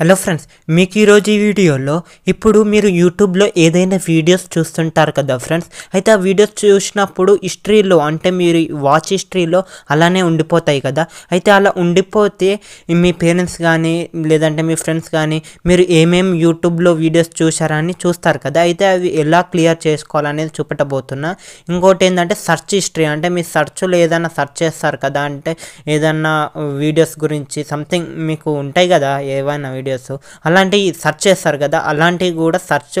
hello friends మీకు ఈరోజు ఈ వీడియోలో ఇప్పుడు మీరు యూట్యూబ్లో ఏదైనా వీడియోస్ చూస్తుంటారు కదా ఫ్రెండ్స్ అయితే ఆ వీడియోస్ చూసినప్పుడు హిస్టరీలో అంటే మీరు వాచ్ హిస్టరీలో అలానే ఉండిపోతాయి కదా అయితే అలా ఉండిపోతే మీ పేరెంట్స్ కానీ లేదంటే మీ ఫ్రెండ్స్ కానీ మీరు ఏమేమి యూట్యూబ్లో వీడియోస్ చూసారని చూస్తారు కదా అయితే అవి ఎలా క్లియర్ చేసుకోవాలనేది చూపెట్టబోతున్నా ఇంకోటి ఏంటంటే సర్చ్ హిస్టరీ అంటే మీ సర్చ్లో ఏదైనా సర్చ్ చేస్తారు కదా అంటే ఏదైనా వీడియోస్ గురించి సంథింగ్ మీకు ఉంటాయి కదా ఏవైనా వీడియోస్ అలాంటివి సెర్చ్ చేస్తారు కదా అలాంటివి కూడా సర్చ్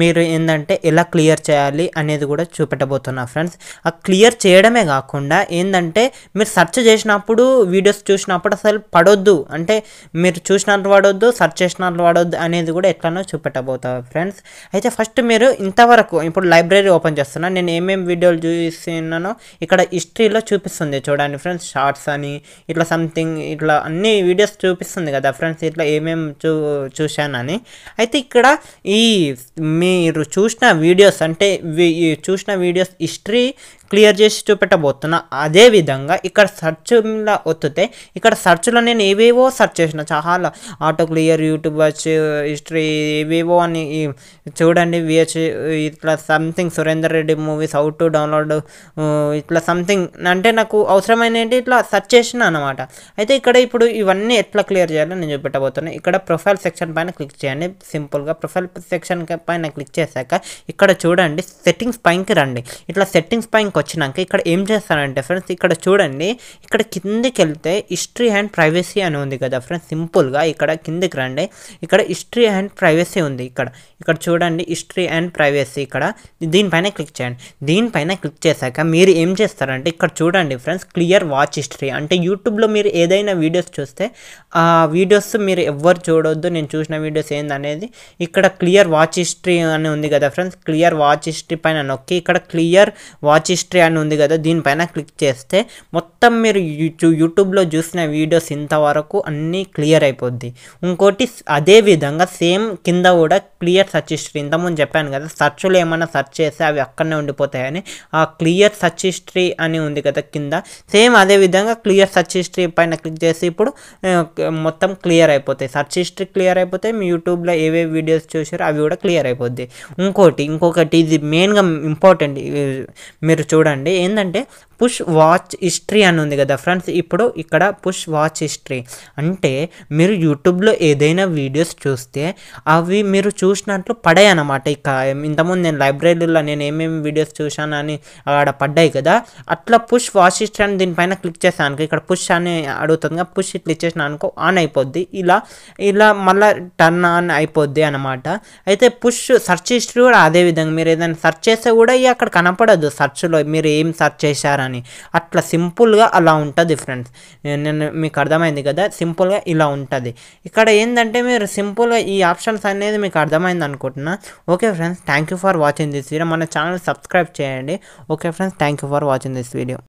మీరు ఏంటంటే ఎలా క్లియర్ చేయాలి అనేది కూడా చూపెట్టబోతున్నా ఫ్రెండ్స్ ఆ క్లియర్ చేయడమే కాకుండా ఏంటంటే మీరు సెర్చ్ చేసినప్పుడు వీడియోస్ చూసినప్పుడు అసలు పడొద్దు అంటే మీరు చూసినట్లు వాడొద్దు సర్చ్ చేసినట్లు వాడొద్దు అనేది కూడా ఎట్లానో చూపెట్టబోతా ఫ్రెండ్స్ అయితే ఫస్ట్ మీరు ఇంతవరకు ఇప్పుడు లైబ్రరీ ఓపెన్ చేస్తున్నా నేను ఏమేమి వీడియోలు చూసినానో ఇక్కడ హిస్టరీలో చూపిస్తుంది చూడండి ఫ్రెండ్స్ షార్ట్స్ అని ఇట్లా సంథింగ్ ఇట్లా అన్ని వీడియోస్ చూపిస్తుంది కదా ఫ్రెండ్స్ ఇట్లా ఏమేమి చూ చూశానని అయితే ఇక్కడ ఈ మీరు చూసిన వీడియోస్ అంటే చూసిన వీడియోస్ హిస్టరీ క్లియర్ చేసి చూపెట్టబోతున్నా అదేవిధంగా ఇక్కడ సర్చ్లో ఒత్తితే ఇక్కడ సర్చ్లో నేను ఏవేవో సర్చ్ చేసిన చాలా ఆటో క్లియర్ యూట్యూబ్ వచ్చి హిస్టరీ ఏవేవో అని చూడండి విహెచ్ ఇట్లా something Surender Reddy movies out to download ఇట్లా సంథింగ్ అంటే నాకు అవసరమైన ఇట్లా సర్చ్ చేసిన అనమాట అయితే ఇక్కడ ఇప్పుడు ఇవన్నీ ఎట్లా క్లియర్ చేయాలో నేను చూపెట్టబోతున్నాను ఇక్కడ ప్రొఫైల్ సెక్షన్ పైన క్లిక్ చేయండి సింపుల్గా ప్రొఫైల్ సెక్షన్ పైన క్లిక్ చేశాక ఇక్కడ చూడండి సెట్టింగ్స్ పైకి రండి ఇట్లా సెట్టింగ్స్ పైన ఆప్షన్కి వచ్చినాక ఇక్కడ ఏం చేస్తారంటే ఫ్రెండ్స్ ఇక్కడ చూడండి ఇక్కడ కిందికి వెళ్తే హిస్టరీ అండ్ ప్రైవసీ అని ఉంది కదా ఫ్రెండ్స్ సింపుల్గా ఇక్కడ కిందికి రండి ఇక్కడ హిస్టరీ అండ్ ప్రైవసీ ఉంది ఇక్కడ ఇక్కడ చూడండి హిస్టరీ అండ్ ప్రైవసీ ఇక్కడ దీనిపైన క్లిక్ చేయండి దీనిపైన క్లిక్ చేశాక మీరు ఏం చేస్తారంటే ఇక్కడ చూడండి ఫ్రెండ్స్ క్లియర్ వాచ్ హిస్టరీ అంటే యూట్యూబ్లో మీరు ఏదైనా వీడియోస్ చూస్తే ఆ వీడియోస్ మీరు ఎవ్వరు చూడొద్దు నేను చూసిన వీడియోస్ ఏందనేది ఇక్కడ క్లియర్ వాచ్ హిస్టరీ అని ఉంది కదా ఫ్రెండ్స్ క్లియర్ వాచ్ హిస్టరీ పైన నొక్కి ఇక్కడ క్లియర్ వాచ్ హిస్టరీ హిస్టరీ అని ఉంది కదా దీనిపైన క్లిక్ చేస్తే మొత్తం మీరు యూట్యూబ్లో చూసిన వీడియోస్ ఇంతవరకు అన్నీ క్లియర్ అయిపోద్ది ఇంకోటి అదే విధంగా సేమ్ కింద కూడా క్లియర్ సర్చ్ హిస్టరీ ఇంతకుముందు చెప్పాను కదా సర్చ్లు ఏమైనా సర్చ్ చేస్తే అవి అక్కడనే ఉండిపోతాయని ఆ క్లియర్ సర్చ్ హిస్టరీ అని ఉంది కదా కింద సేమ్ అదే విధంగా క్లియర్ సర్చ్ హిస్టరీ పైన క్లిక్ చేసి ఇప్పుడు మొత్తం క్లియర్ అయిపోతాయి సర్చ్ హిస్టరీ క్లియర్ అయిపోతే మీ యూట్యూబ్లో ఏవే వీడియోస్ చూసారో అవి కూడా క్లియర్ అయిపోద్ది ఇంకోటి ఇంకొకటి ఇది మెయిన్గా ఇంపార్టెంట్ మీరు చూడండి ఏంటంటే పుష్ వాచ్ హిస్టరీ అని ఉంది కదా ఫ్రెండ్స్ ఇప్పుడు ఇక్కడ పుష్ వాచ్ హిస్టరీ అంటే మీరు యూట్యూబ్లో ఏదైనా వీడియోస్ చూస్తే అవి మీరు చూసినట్లు పడాయి అన్నమాట ఇక ఇంతకుముందు నేను లైబ్రరీలో నేను ఏమేమి వీడియోస్ చూశాను అని అక్కడ పడ్డాయి కదా అట్లా పుష్ వాచ్ హిస్టరీ అని దీనిపైన క్లిక్ చేశాను ఇక్కడ పుష్ అని అడుగుతుంది కదా పుష్ ఇట్లా ఇచ్చేసిన అనుకో ఆన్ అయిపోద్ది ఇలా ఇలా మళ్ళీ టర్న్ ఆన్ అయిపోద్ది అనమాట అయితే పుష్ సర్చ్ హిస్టరీ కూడా అదే విధంగా మీరు ఏదైనా సర్చ్ చేస్తే కూడా ఇక అక్కడ కనపడదు సర్చ్లో మీరు ఏం సెర్చ్ చేశారని అట్లా సింపుల్గా అలా ఉంటుంది ఫ్రెండ్స్ నేను మీకు అర్థమైంది కదా సింపుల్గా ఇలా ఉంటుంది ఇక్కడ ఏంటంటే మీరు సింపుల్గా ఈ ఆప్షన్స్ అనేది మీకు అర్థమైంది అనుకుంటున్నా okay friends thank you for watching this video మన ఛానల్ సబ్స్క్రైబ్ చేయండి okay friends thank you for watching this video